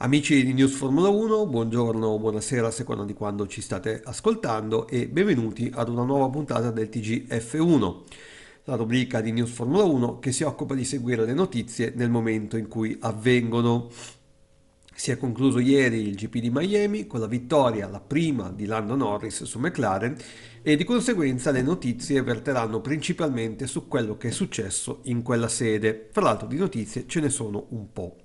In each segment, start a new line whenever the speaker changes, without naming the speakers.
Amici di News Formula 1, buongiorno, buonasera a seconda di quando ci state ascoltando e benvenuti ad una nuova puntata del TGF1, la rubrica di News Formula 1 che si occupa di seguire le notizie nel momento in cui avvengono. Si è concluso ieri il GP di Miami con la vittoria, la prima di Lando Norris su McLaren e di conseguenza le notizie verteranno principalmente su quello che è successo in quella sede. Fra l'altro di notizie ce ne sono un po'.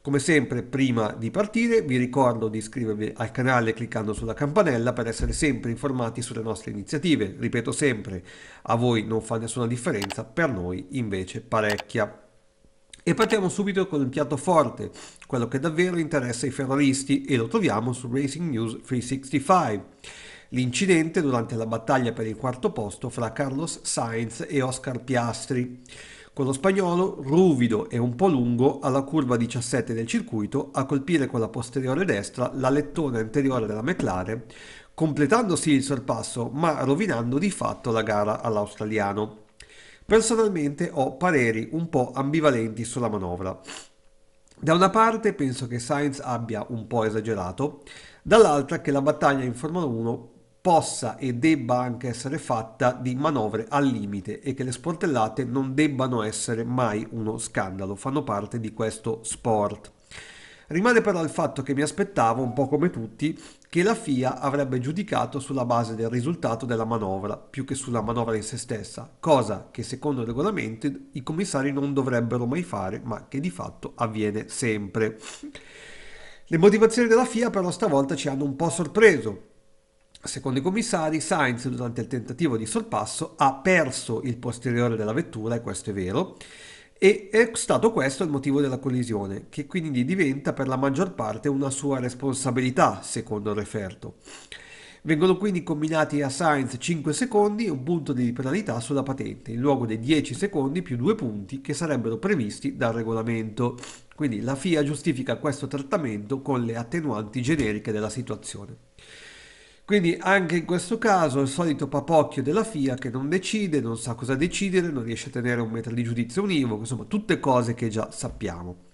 Come sempre prima di partire vi ricordo di iscrivervi al canale cliccando sulla campanella per essere sempre informati sulle nostre iniziative. Ripeto sempre, a voi non fa nessuna differenza, per noi invece parecchia. E partiamo subito con il piatto forte, quello che davvero interessa i ferraristi e lo troviamo su Racing News 365. L'incidente durante la battaglia per il quarto posto fra Carlos Sainz e Oscar Piastri lo spagnolo, ruvido e un po' lungo, alla curva 17 del circuito, a colpire con la posteriore destra la lettona anteriore della McLaren, completandosi il sorpasso ma rovinando di fatto la gara all'australiano. Personalmente ho pareri un po' ambivalenti sulla manovra. Da una parte penso che Sainz abbia un po' esagerato, dall'altra che la battaglia in Formula 1 possa e debba anche essere fatta di manovre al limite e che le sportellate non debbano essere mai uno scandalo, fanno parte di questo sport. Rimane però il fatto che mi aspettavo, un po' come tutti, che la FIA avrebbe giudicato sulla base del risultato della manovra, più che sulla manovra in se stessa, cosa che secondo il regolamento i commissari non dovrebbero mai fare, ma che di fatto avviene sempre. Le motivazioni della FIA però stavolta ci hanno un po' sorpreso, Secondo i commissari, Sainz durante il tentativo di sorpasso ha perso il posteriore della vettura, e questo è vero, e è stato questo il motivo della collisione, che quindi diventa per la maggior parte una sua responsabilità, secondo il referto. Vengono quindi combinati a Sainz 5 secondi e un punto di penalità sulla patente, in luogo dei 10 secondi più 2 punti che sarebbero previsti dal regolamento. Quindi la FIA giustifica questo trattamento con le attenuanti generiche della situazione. Quindi anche in questo caso il solito papocchio della FIA che non decide, non sa cosa decidere, non riesce a tenere un metro di giudizio univoco, insomma tutte cose che già sappiamo.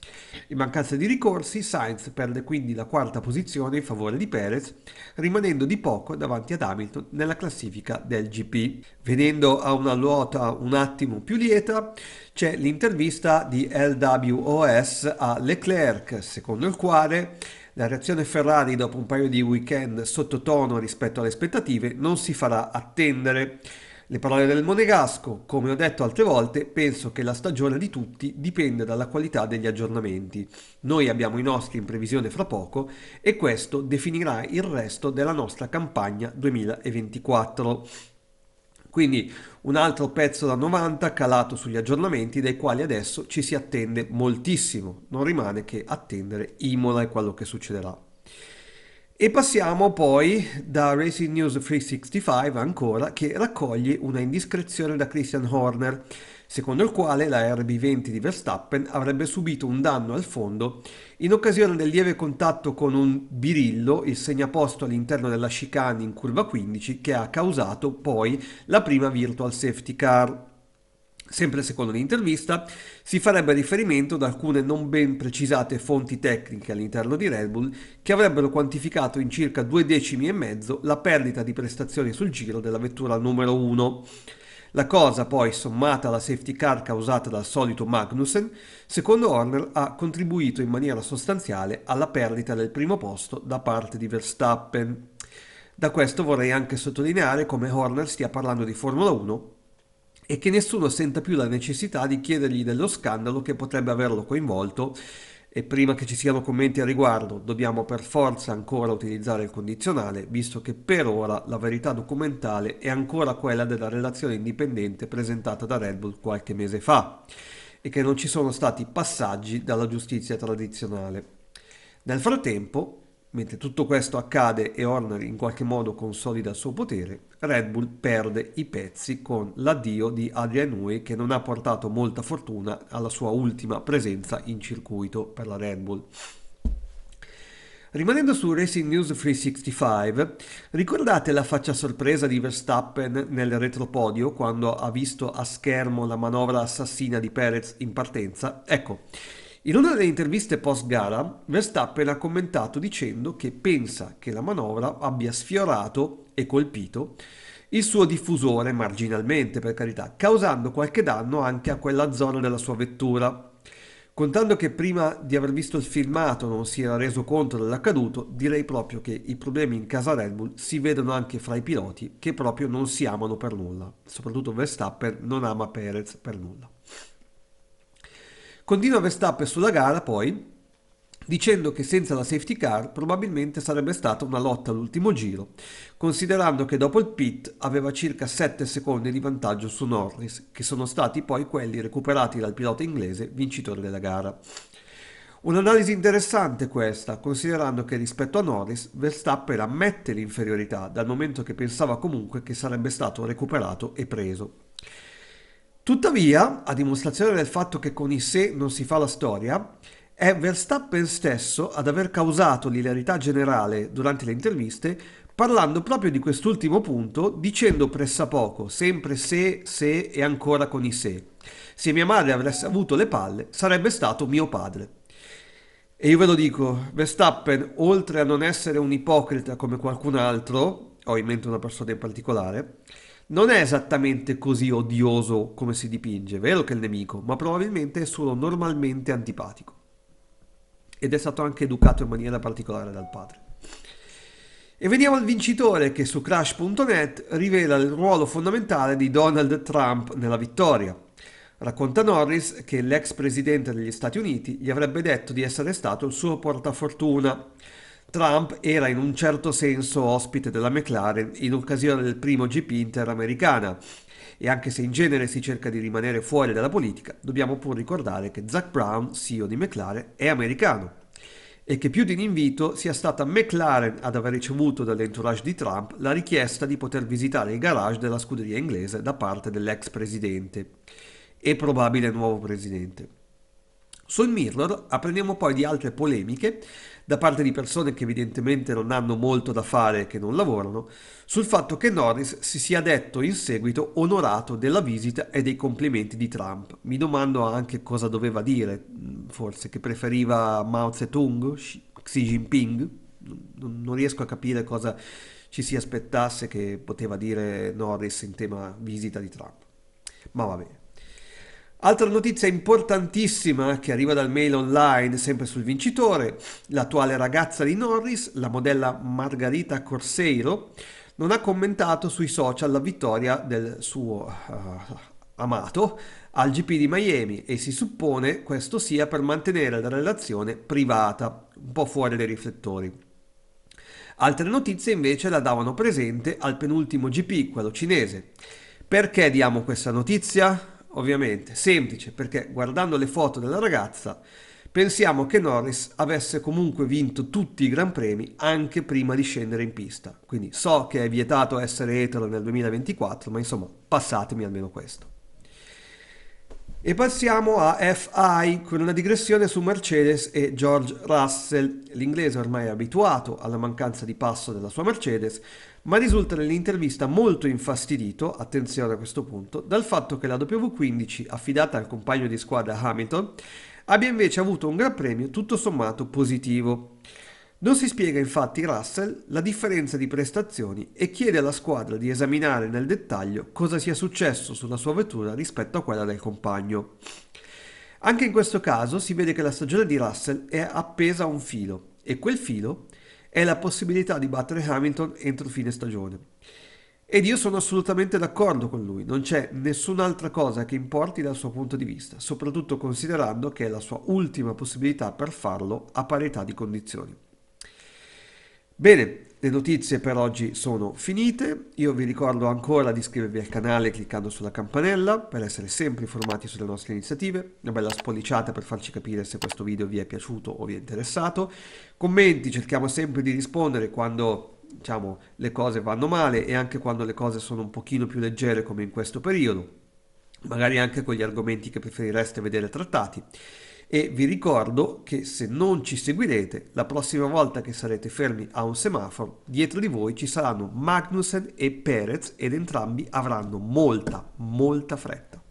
In mancanza di ricorsi, Sainz perde quindi la quarta posizione in favore di Perez, rimanendo di poco davanti ad Hamilton nella classifica del GP. Venendo a una ruota un attimo più lieta, c'è l'intervista di LWOS a Leclerc, secondo il quale la reazione Ferrari dopo un paio di weekend sottotono rispetto alle aspettative non si farà attendere. Le parole del Monegasco, come ho detto altre volte, penso che la stagione di tutti dipende dalla qualità degli aggiornamenti. Noi abbiamo i nostri in previsione fra poco e questo definirà il resto della nostra campagna 2024. Quindi un altro pezzo da 90 calato sugli aggiornamenti dai quali adesso ci si attende moltissimo, non rimane che attendere Imola e quello che succederà. E passiamo poi da Racing News 365 ancora che raccoglie una indiscrezione da Christian Horner secondo il quale la RB20 di Verstappen avrebbe subito un danno al fondo in occasione del lieve contatto con un birillo, il segnaposto all'interno della chicane in curva 15, che ha causato poi la prima virtual safety car. Sempre secondo l'intervista, si farebbe riferimento ad alcune non ben precisate fonti tecniche all'interno di Red Bull che avrebbero quantificato in circa due decimi e mezzo la perdita di prestazioni sul giro della vettura numero 1. La cosa poi, sommata alla safety car causata dal solito Magnussen, secondo Horner ha contribuito in maniera sostanziale alla perdita del primo posto da parte di Verstappen. Da questo vorrei anche sottolineare come Horner stia parlando di Formula 1 e che nessuno senta più la necessità di chiedergli dello scandalo che potrebbe averlo coinvolto e prima che ci siano commenti a riguardo, dobbiamo per forza ancora utilizzare il condizionale, visto che per ora la verità documentale è ancora quella della relazione indipendente presentata da Red Bull qualche mese fa, e che non ci sono stati passaggi dalla giustizia tradizionale. Nel frattempo, Mentre tutto questo accade e Horner in qualche modo consolida il suo potere, Red Bull perde i pezzi con l'addio di Adrian Newey che non ha portato molta fortuna alla sua ultima presenza in circuito per la Red Bull. Rimanendo su Racing News 365, ricordate la faccia sorpresa di Verstappen nel retropodio quando ha visto a schermo la manovra assassina di Perez in partenza? Ecco, in una delle interviste post-gara, Verstappen ha commentato dicendo che pensa che la manovra abbia sfiorato e colpito il suo diffusore marginalmente, per carità, causando qualche danno anche a quella zona della sua vettura. Contando che prima di aver visto il filmato non si era reso conto dell'accaduto, direi proprio che i problemi in casa Red Bull si vedono anche fra i piloti che proprio non si amano per nulla. Soprattutto Verstappen non ama Perez per nulla. Continua Verstappen sulla gara poi dicendo che senza la safety car probabilmente sarebbe stata una lotta all'ultimo giro, considerando che dopo il pit aveva circa 7 secondi di vantaggio su Norris, che sono stati poi quelli recuperati dal pilota inglese vincitore della gara. Un'analisi interessante questa, considerando che rispetto a Norris Verstappen ammette l'inferiorità dal momento che pensava comunque che sarebbe stato recuperato e preso. Tuttavia, a dimostrazione del fatto che con i se non si fa la storia, è Verstappen stesso ad aver causato l'ilarità generale durante le interviste parlando proprio di quest'ultimo punto dicendo pressappoco sempre se, se e ancora con i se. Se mia madre avesse avuto le palle sarebbe stato mio padre. E io ve lo dico, Verstappen oltre a non essere un ipocrita come qualcun altro, ho in mente una persona in particolare, non è esattamente così odioso come si dipinge, è vero che è il nemico, ma probabilmente è solo normalmente antipatico. Ed è stato anche educato in maniera particolare dal padre. E veniamo al vincitore che su Crash.net rivela il ruolo fondamentale di Donald Trump nella vittoria. Racconta Norris che l'ex presidente degli Stati Uniti gli avrebbe detto di essere stato il suo portafortuna Trump era in un certo senso ospite della McLaren in occasione del primo GP interamericana e anche se in genere si cerca di rimanere fuori dalla politica, dobbiamo pur ricordare che Zach Brown, CEO di McLaren, è americano e che più di un invito sia stata McLaren ad aver ricevuto dall'entourage di Trump la richiesta di poter visitare il garage della scuderia inglese da parte dell'ex presidente e probabile nuovo presidente. Sul mirror apprendiamo poi di altre polemiche da parte di persone che evidentemente non hanno molto da fare e che non lavorano, sul fatto che Norris si sia detto in seguito onorato della visita e dei complimenti di Trump. Mi domando anche cosa doveva dire, mm, forse che preferiva Mao Zedong, Xi Jinping, non riesco a capire cosa ci si aspettasse che poteva dire Norris in tema visita di Trump. Ma va bene. Altra notizia importantissima che arriva dal mail online, sempre sul vincitore, l'attuale ragazza di Norris, la modella Margarita Corseiro, non ha commentato sui social la vittoria del suo uh, amato al GP di Miami e si suppone questo sia per mantenere la relazione privata, un po' fuori dai riflettori. Altre notizie invece la davano presente al penultimo GP, quello cinese. Perché diamo questa notizia? ovviamente, semplice perché guardando le foto della ragazza pensiamo che Norris avesse comunque vinto tutti i Gran Premi anche prima di scendere in pista. Quindi so che è vietato essere etero nel 2024, ma insomma passatemi almeno questo. E passiamo a FI con una digressione su Mercedes e George Russell. L'inglese ormai è abituato alla mancanza di passo della sua Mercedes, ma risulta nell'intervista molto infastidito, attenzione a questo punto, dal fatto che la W15 affidata al compagno di squadra Hamilton abbia invece avuto un gran premio tutto sommato positivo. Non si spiega infatti Russell la differenza di prestazioni e chiede alla squadra di esaminare nel dettaglio cosa sia successo sulla sua vettura rispetto a quella del compagno. Anche in questo caso si vede che la stagione di Russell è appesa a un filo e quel filo è la possibilità di battere Hamilton entro fine stagione. Ed io sono assolutamente d'accordo con lui, non c'è nessun'altra cosa che importi dal suo punto di vista, soprattutto considerando che è la sua ultima possibilità per farlo a parità di condizioni. Bene, le notizie per oggi sono finite, io vi ricordo ancora di iscrivervi al canale cliccando sulla campanella per essere sempre informati sulle nostre iniziative, una bella spolliciata per farci capire se questo video vi è piaciuto o vi è interessato, commenti cerchiamo sempre di rispondere quando diciamo, le cose vanno male e anche quando le cose sono un pochino più leggere come in questo periodo, magari anche con gli argomenti che preferireste vedere trattati e vi ricordo che se non ci seguirete, la prossima volta che sarete fermi a un semaforo, dietro di voi ci saranno Magnussen e Perez ed entrambi avranno molta, molta fretta.